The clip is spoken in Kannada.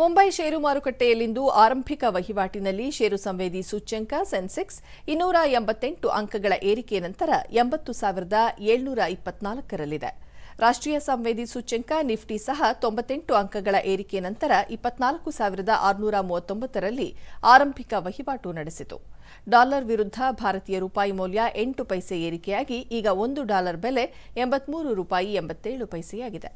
ಮುಂಬೈ ಷೇರು ಮಾರುಕಟ್ಟೆಯಲ್ಲಿಂದು ಆರಂಭಿಕ ವಹಿವಾಟಿನಲ್ಲಿ ಷೇರು ಸಂವೇದಿ ಸೂಚ್ಯಂಕ ಸೆನ್ಸೆಕ್ಸ್ ಇನ್ನೂರ ಎಂಬತ್ತೆಂಟು ಅಂಕಗಳ ಏರಿಕೆ ನಂತರ ಎಂಬತ್ತು ಸಾವಿರದ ಏಳ್ನೂರ ಇಪ್ಪತ್ನಾಲ್ಕರಲ್ಲಿದೆ ರಾಷ್ಟ್ರೀಯ ಸಂವೇದಿ ಸೂಚ್ಯಂಕ ನಿಫ್ಟಿ ಸಹ ತೊಂಬತ್ತೆಂಟು ಅಂಕಗಳ ಏರಿಕೆ ನಂತರ ಇಪ್ಪತ್ನಾಲ್ಕು ಸಾವಿರದ ಆರುನೂರ ಮೂವತ್ತೊಂಬತ್ತರಲ್ಲಿ ಆರಂಭಿಕ ವಹಿವಾಟು ನಡೆಸಿತು ಡಾಲರ್ ವಿರುದ್ದ ಭಾರತೀಯ ರೂಪಾಯಿ ಮೌಲ್ಯ ಎಂಟು ಪೈಸೆ ಏರಿಕೆಯಾಗಿ ಈಗ ಒಂದು ಡಾಲರ್ ಬೆಲೆ ಎಂಬತ್ಮೂರು ರೂಪಾಯಿ ಎಂಬತ್ತೇಳು ಪೈಸೆಯಾಗಿದೆ